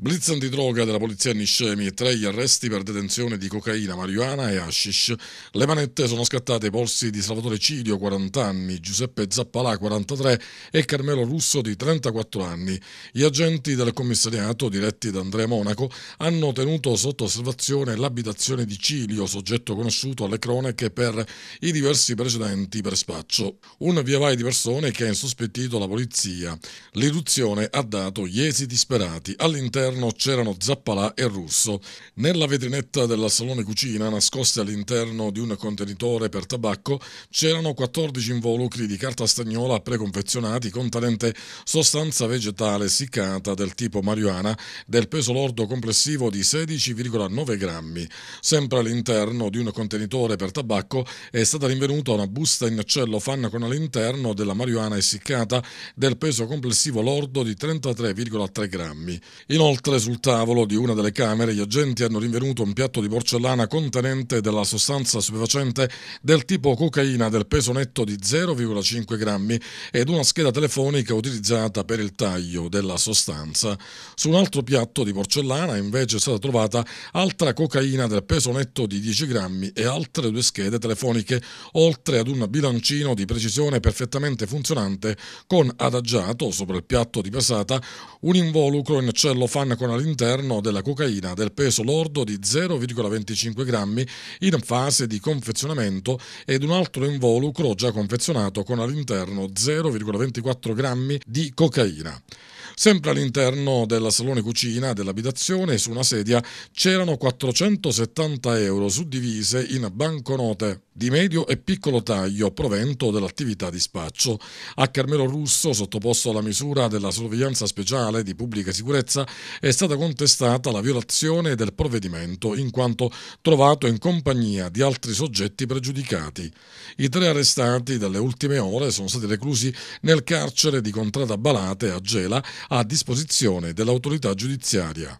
Blitz antidroga della polizia Niscemi e tre gli arresti per detenzione di cocaina, marijuana e hashish. Le manette sono scattate ai polsi di Salvatore Cilio, 40 anni, Giuseppe Zappalà, 43 e Carmelo Russo di 34 anni. Gli agenti del commissariato, diretti da Andrea Monaco, hanno tenuto sotto osservazione l'abitazione di Cilio, soggetto conosciuto alle cronache per i diversi precedenti per spaccio. Un via vai di persone che ha insospettito la polizia. L'irruzione ha dato gli esiti sperati all'interno all'interno c'erano Zappalà e Russo. Nella vetrinetta del salone cucina, nascoste all'interno di un contenitore per tabacco, c'erano 14 involucri di carta stagnola preconfezionati contenente sostanza vegetale siccata del tipo marijuana del peso lordo complessivo di 16,9 grammi. Sempre all'interno di un contenitore per tabacco è stata rinvenuta una busta in cellofan con all'interno della marijuana essiccata del peso complessivo lordo di 33,3 grammi. Inoltre Inoltre sul tavolo di una delle camere gli agenti hanno rinvenuto un piatto di porcellana contenente della sostanza stupefacente del tipo cocaina del peso netto di 0,5 grammi ed una scheda telefonica utilizzata per il taglio della sostanza. Su un altro piatto di porcellana invece è stata trovata altra cocaina del peso netto di 10 grammi e altre due schede telefoniche, oltre ad un bilancino di precisione perfettamente funzionante con adagiato sopra il piatto di pesata un involucro in cellofanio dell'Iran con all'interno della cocaina del peso lordo di 0,25 grammi in fase di confezionamento ed un altro involucro già confezionato con all'interno 0,24 grammi di cocaina. Sempre all'interno del salone cucina dell'abitazione, su una sedia c'erano 470 euro suddivise in banconote di medio e piccolo taglio, provento dell'attività di spaccio. A Carmelo Russo, sottoposto alla misura della sorveglianza speciale di pubblica sicurezza, è stata contestata la violazione del provvedimento, in quanto trovato in compagnia di altri soggetti pregiudicati. I tre arrestati dalle ultime ore sono stati reclusi nel carcere di Contrada Balate a Gela a disposizione dell'autorità giudiziaria.